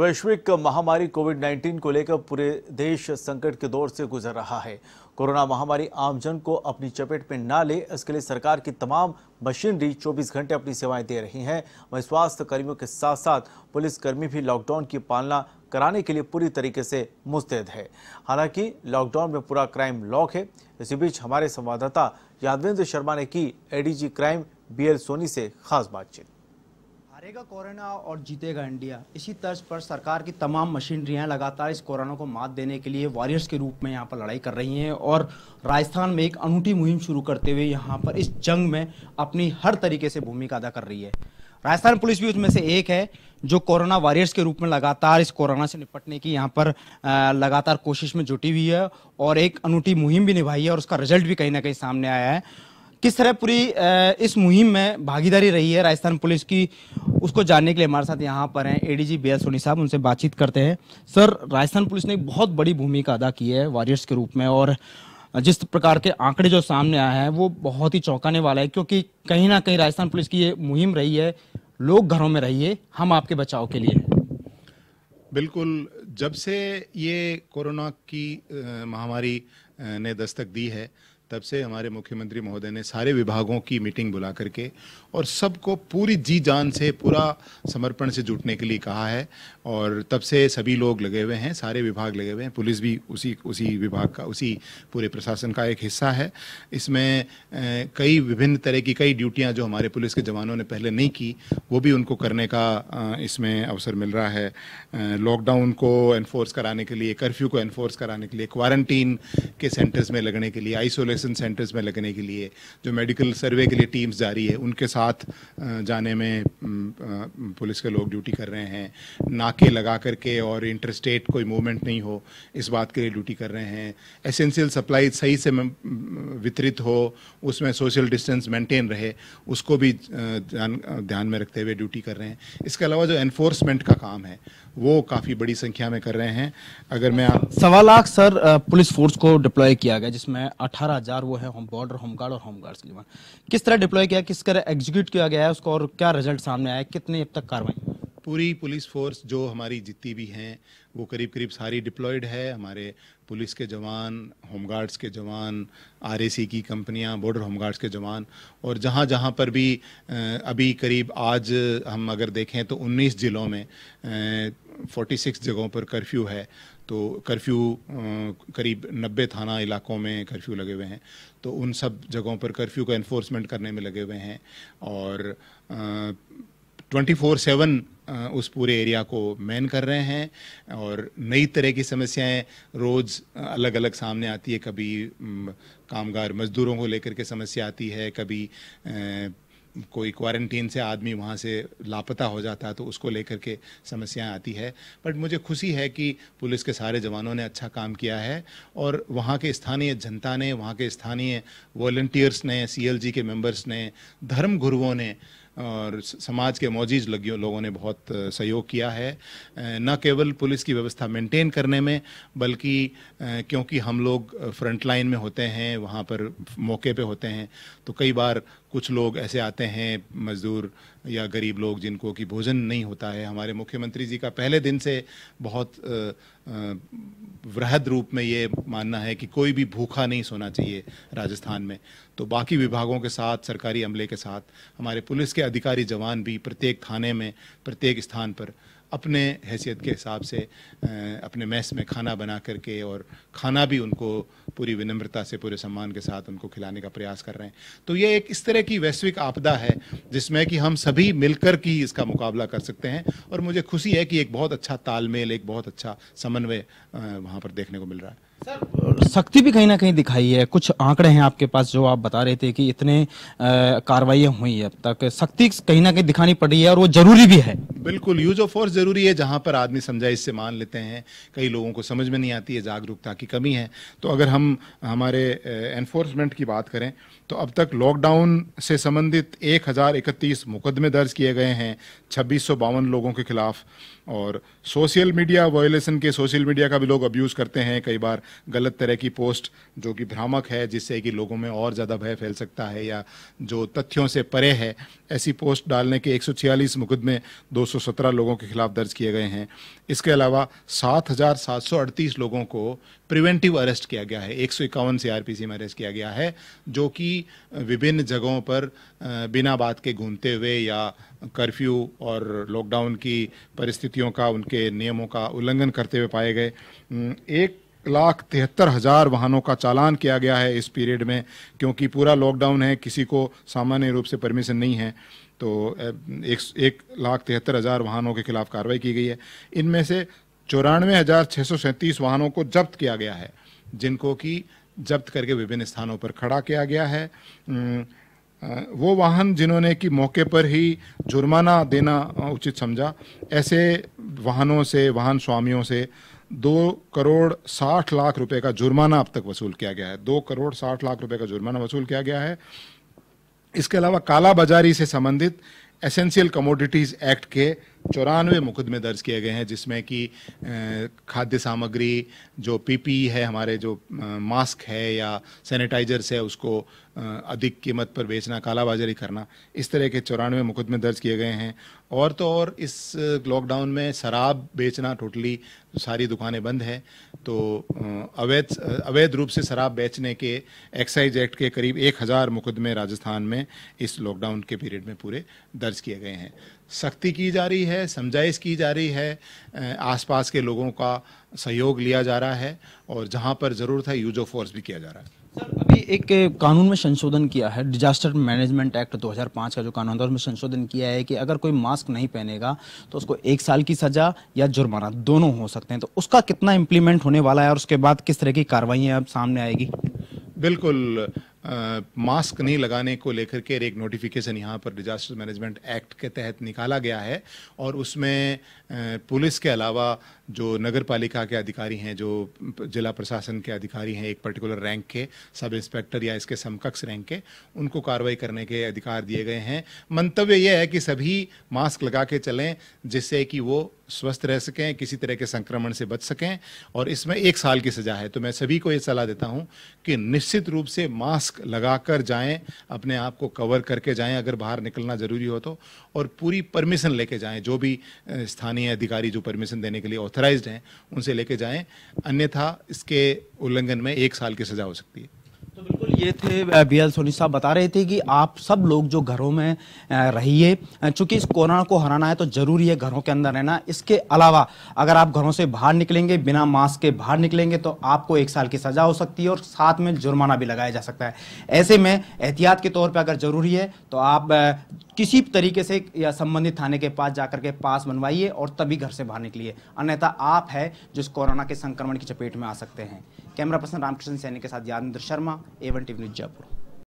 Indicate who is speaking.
Speaker 1: वैश्विक महामारी कोविड 19 को लेकर पूरे देश संकट के दौर से गुजर रहा है कोरोना महामारी आमजन को अपनी चपेट में ना ले इसके लिए सरकार की तमाम मशीनरी 24 घंटे अपनी सेवाएं दे रही हैं वहीं स्वास्थ्य कर्मियों के साथ साथ पुलिसकर्मी भी लॉकडाउन की पालना कराने के लिए पूरी तरीके से मुस्तैद है हालांकि लॉकडाउन में पूरा क्राइम लॉक है इसी बीच हमारे संवाददाता यादवेंद्र शर्मा ने की एडीजी क्राइम बी सोनी से खास बातचीत हारेगा कोरोना और जीतेगा इंडिया इसी तर्ज पर सरकार की तमाम मशीनरियां लगातार इस कोरोना को मात देने के लिए वॉरियर्स के रूप में यहां पर लड़ाई कर रही हैं और राजस्थान में एक अनूठी मुहिम शुरू करते हुए यहां पर इस जंग में अपनी हर तरीके से भूमिका अदा कर रही है राजस्थान पुलिस भी उसमें से एक है जो कोरोना वॉरियर्स के रूप में लगातार इस कोरोना से निपटने की यहाँ पर लगातार कोशिश में जुटी हुई है और एक अनूठी मुहिम भी निभाई है और उसका रिजल्ट भी कहीं ना कहीं सामने आया है किस तरह पूरी इस मुहिम में भागीदारी रही है राजस्थान पुलिस की उसको जानने के लिए हमारे साथ यहाँ पर हैं एडीजी बी एस सोनी साहब उनसे बातचीत करते हैं सर राजस्थान पुलिस ने एक बहुत बड़ी भूमिका अदा की है वॉरियर्स के रूप में और जिस प्रकार के आंकड़े जो सामने आए हैं वो बहुत ही चौंकाने वाला है क्योंकि कहीं ना कहीं राजस्थान पुलिस की ये मुहिम रही है लोग घरों में रहिए हम आपके बचाव के लिए
Speaker 2: बिल्कुल जब से ये कोरोना की महामारी ने दस्तक दी है तब से हमारे मुख्यमंत्री महोदय ने सारे विभागों की मीटिंग बुला करके और सबको पूरी जी जान से पूरा समर्पण से जुटने के लिए कहा है और तब से सभी लोग लगे हुए हैं सारे विभाग लगे हुए हैं पुलिस भी उसी उसी विभाग का उसी पूरे प्रशासन का एक हिस्सा है इसमें कई विभिन्न तरह की कई ड्यूटियाँ जो हमारे पुलिस के जवानों ने पहले नहीं की वो भी उनको करने का इसमें अवसर मिल रहा है लॉकडाउन को एनफोर्स कराने के लिए कर्फ्यू को एनफोर्स कराने के लिए क्वारंटीन के सेंटर्स में लगने के लिए आइसोलेट वैक्सीनेशन सेंटर्स में लगने के लिए जो मेडिकल सर्वे के लिए टीम्स जा रही है उनके साथ जाने में पुलिस के लोग ड्यूटी कर रहे हैं नाके लगा करके और इंटर स्टेट कोई मूवमेंट नहीं हो इस बात के लिए ड्यूटी कर रहे हैं एसेंशियल सप्लाई सही से वितरित हो उसमें सोशल डिस्टेंस मेंटेन रहे उसको भी ध्यान में रखते हुए ड्यूटी कर रहे हैं इसके अलावा जो एनफोर्समेंट का काम है वो काफ़ी बड़ी संख्या में कर रहे हैं अगर मैं आप
Speaker 1: सवा लाख सर पुलिस फोर्स को डिप्लॉय किया गया जिसमें अठारह हजार वो है होम बॉर्डर होमगार्ड और होमगार्ड से किस तरह डिप्लॉय किया किस तरह एग्जीक्यूट किया गया है उसको और क्या रिजल्ट सामने आया कितने अब तक कार्रवाई
Speaker 2: पूरी पुलिस फोर्स जो हमारी जितनी भी हैं वो करीब करीब सारी डिप्लॉयड है हमारे पुलिस के जवान होमगार्ड्स के जवान आर की कंपनियां बॉर्डर होमगार्ड्स के जवान और जहां जहां पर भी अभी करीब आज हम अगर देखें तो 19 जिलों में 46 जगहों पर कर्फ्यू है तो कर्फ्यू करीब नब्बे थाना इलाकों में कर्फ्यू लगे हुए हैं तो उन सब जगहों पर कर्फ्यू का इन्फोर्समेंट करने में लगे हुए हैं और ट्वेंटी फोर सेवन उस पूरे एरिया को मैन कर रहे हैं और नई तरह की समस्याएं रोज़ अलग अलग सामने आती है कभी कामगार मजदूरों को लेकर के समस्या आती है कभी कोई क्वारंटीन से आदमी वहाँ से लापता हो जाता है तो उसको लेकर के समस्याएं आती है बट मुझे खुशी है कि पुलिस के सारे जवानों ने अच्छा काम किया है और वहाँ के स्थानीय जनता ने वहाँ के स्थानीय वॉल्टियर्स ने सी के मेम्बर्स ने धर्म गुरुओं ने और समाज के मौजीज लोगों ने बहुत सहयोग किया है न केवल पुलिस की व्यवस्था मेंटेन करने में बल्कि क्योंकि हम लोग फ्रंट लाइन में होते हैं वहाँ पर मौके पे होते हैं तो कई बार कुछ लोग ऐसे आते हैं मज़दूर या गरीब लोग जिनको कि भोजन नहीं होता है हमारे मुख्यमंत्री जी का पहले दिन से बहुत वृहद रूप में ये मानना है कि कोई भी भूखा नहीं सोना चाहिए राजस्थान में तो बाकी विभागों के साथ सरकारी अमले के साथ हमारे पुलिस के अधिकारी जवान भी प्रत्येक थाने में प्रत्येक स्थान पर अपने हैसियत के हिसाब से अपने मैस में खाना बना करके और खाना भी उनको पूरी विनम्रता से पूरे सम्मान के साथ उनको खिलाने का प्रयास कर रहे हैं तो ये एक इस तरह की वैश्विक आपदा है जिसमें कि हम सभी मिलकर की इसका मुकाबला कर सकते हैं और मुझे खुशी है कि एक बहुत अच्छा तालमेल एक बहुत अच्छा समन्वय वहाँ पर देखने को मिल रहा है
Speaker 1: सख्ती भी कहीं ना कहीं दिखाई है कुछ आंकड़े हैं आपके पास जो आप बता रहे थे कि इतने कार्रवाइयाँ हुई अब तक सख्ती कहीं ना कहीं दिखानी पड़ रही है और वो जरूरी भी है
Speaker 2: बिल्कुल यूज ऑफ फोर्स जरूरी है जहाँ पर आदमी समझा इससे मान लेते हैं कई लोगों को समझ में नहीं आती है जागरूकता की कमी है तो अगर हम हमारे एनफोर्समेंट की बात करें तो अब तक लॉकडाउन से संबंधित एक मुकदमे दर्ज किए गए हैं छब्बीस लोगों के खिलाफ और सोशल मीडिया वायोलेशन के सोशल मीडिया का भी लोग अब्यूज़ करते हैं कई बार गलत तरह की पोस्ट जो कि भ्रामक है जिससे कि लोगों में और ज़्यादा भय फैल सकता है या जो तथ्यों से परे है ऐसी पोस्ट डालने के छियालीस मुकदमे दो 217 लोगों के खिलाफ दर्ज किए गए हैं इसके अलावा 7,738 लोगों को प्रिवेंटिव अरेस्ट किया गया है एक सौ इक्यावन में अरेस्ट किया गया है जो कि विभिन्न जगहों पर बिना बात के घूमते हुए या कर्फ्यू और लॉकडाउन की परिस्थितियों का उनके नियमों का उल्लंघन करते हुए पाए गए एक लाख तिहत्तर हज़ार वाहनों का चालान किया गया है इस पीरियड में क्योंकि पूरा लॉकडाउन है किसी को सामान्य रूप से परमिशन नहीं है तो एक, एक लाख तिहत्तर हज़ार वाहनों के खिलाफ कार्रवाई की गई है इनमें से चौरानवे हज़ार छः सौ सैंतीस वाहनों को जब्त किया गया है जिनको कि जब्त करके विभिन्न स्थानों पर खड़ा किया गया है वो वाहन जिन्होंने कि मौके पर ही जुर्माना देना उचित समझा ऐसे वाहनों से वाहन स्वामियों से दो करोड़ साठ लाख रुपए का जुर्माना अब तक वसूल किया गया है दो करोड़ साठ लाख रुपए का जुर्माना वसूल किया गया है इसके अलावा काला बाजारी से संबंधित एसेंशियल कमोडिटीज एक्ट के चौरानवे मुकदमे दर्ज किए गए हैं जिसमें कि खाद्य सामग्री जो पीपी है हमारे जो मास्क है या सैनिटाइजर्स है उसको अधिक कीमत पर बेचना कालाबाजारी करना इस तरह के चौरानवे मुकदमे दर्ज किए गए हैं और तो और इस लॉकडाउन में शराब बेचना टोटली सारी दुकानें बंद है तो अवैध अवैध रूप से शराब बेचने के एक्साइज एक्ट के करीब एक हज़ार मुकदमे राजस्थान में इस लॉकडाउन के पीरियड में पूरे दर्ज किए गए हैं सख्ती की जा रही है समझाइश की जा रही है आसपास के लोगों का सहयोग लिया जा रहा है और जहां पर ज़रूरत है यूज ऑफ फोर्स भी किया जा रहा है सर अभी एक कानून में संशोधन किया है डिजास्टर मैनेजमेंट एक्ट 2005 का जो
Speaker 1: कानून था उसमें संशोधन किया है कि अगर कोई मास्क नहीं पहनेगा तो उसको एक साल की सजा या जुर्माना दोनों हो सकते हैं तो उसका कितना इम्प्लीमेंट होने वाला है और उसके बाद किस तरह की कार्रवाई अब सामने आएगी
Speaker 2: बिल्कुल मास्क नहीं लगाने को लेकर के एक नोटिफिकेशन यहाँ पर डिजास्टर मैनेजमेंट एक्ट के तहत निकाला गया है और उसमें पुलिस के अलावा जो नगर पालिका के अधिकारी हैं जो जिला प्रशासन के अधिकारी हैं एक पर्टिकुलर रैंक के सब इंस्पेक्टर या इसके समकक्ष रैंक के उनको कार्रवाई करने के अधिकार दिए गए हैं मंतव्य यह है कि सभी मास्क लगा के चलें जिससे कि वो स्वस्थ रह सकें किसी तरह के संक्रमण से बच सकें और इसमें एक साल की सज़ा है तो मैं सभी को ये सलाह देता हूँ कि निश्चित रूप से मास्क लगा कर जाएँ अपने आप को कवर करके जाएँ अगर बाहर निकलना ज़रूरी हो तो और पूरी परमिशन लेके जाएँ जो भी स्थानीय अधिकारी जो परमिशन देने के लिए ऑथराइज्ड हैं उनसे लेके जाएं अन्यथा इसके उल्लंघन में एक साल की सजा हो सकती है ये थे
Speaker 1: बी एल सोनी साहब बता रहे थे कि आप सब लोग जो घरों में रहिए चूंकि इस कोरोना को हराना है तो जरूरी है घरों के अंदर रहना इसके अलावा अगर आप घरों से बाहर निकलेंगे बिना मास्क के बाहर निकलेंगे तो आपको एक साल की सजा हो सकती है और साथ में जुर्माना भी लगाया जा सकता है ऐसे में एहतियात के तौर पर अगर जरूरी है तो आप किसी तरीके से या संबंधित थाने के पास जाकर के पास बनवाइए और तभी घर से बाहर निकलिए अन्यथा आप है जो इस कोरोना के संक्रमण की चपेट में आ सकते हैं कैमरा पर्सन रामकृष्ण सैनी के साथ ज्ञानेंद्र शर्मा एवन टीवी न्यूज जयपुर